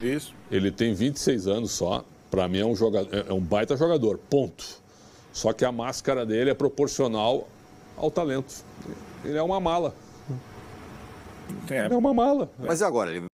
Isso. Ele tem 26 anos só. Para mim é um, jogador, é, é um baita jogador, ponto. Só que a máscara dele é proporcional ao talento. Ele é uma mala. É. Ele é uma mala. Mas e agora?